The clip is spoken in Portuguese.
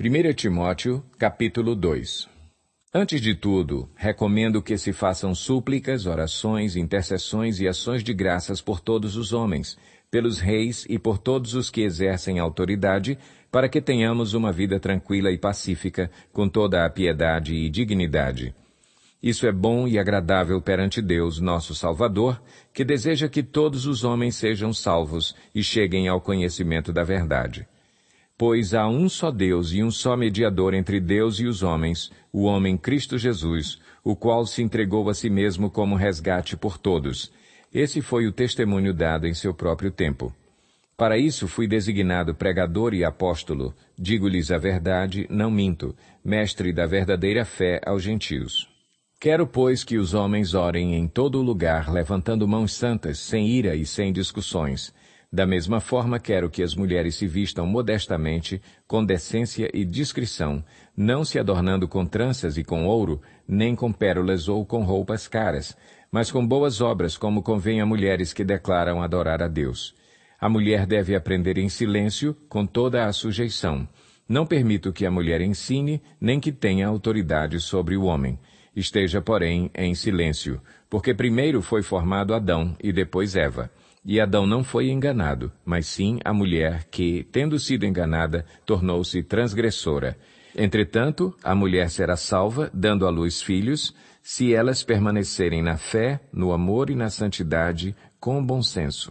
1 Timóteo, capítulo 2 Antes de tudo, recomendo que se façam súplicas, orações, intercessões e ações de graças por todos os homens, pelos reis e por todos os que exercem autoridade, para que tenhamos uma vida tranquila e pacífica, com toda a piedade e dignidade. Isso é bom e agradável perante Deus, nosso Salvador, que deseja que todos os homens sejam salvos e cheguem ao conhecimento da verdade. Pois há um só Deus e um só mediador entre Deus e os homens, o homem Cristo Jesus, o qual se entregou a si mesmo como resgate por todos. Esse foi o testemunho dado em seu próprio tempo. Para isso fui designado pregador e apóstolo, digo-lhes a verdade, não minto, mestre da verdadeira fé aos gentios. Quero, pois, que os homens orem em todo lugar, levantando mãos santas, sem ira e sem discussões, da mesma forma, quero que as mulheres se vistam modestamente, com decência e discrição, não se adornando com tranças e com ouro, nem com pérolas ou com roupas caras, mas com boas obras, como convém a mulheres que declaram adorar a Deus. A mulher deve aprender em silêncio, com toda a sujeição. Não permito que a mulher ensine, nem que tenha autoridade sobre o homem. Esteja, porém, em silêncio, porque primeiro foi formado Adão e depois Eva. E Adão não foi enganado, mas sim a mulher que, tendo sido enganada, tornou-se transgressora. Entretanto, a mulher será salva, dando à luz filhos, se elas permanecerem na fé, no amor e na santidade, com bom senso.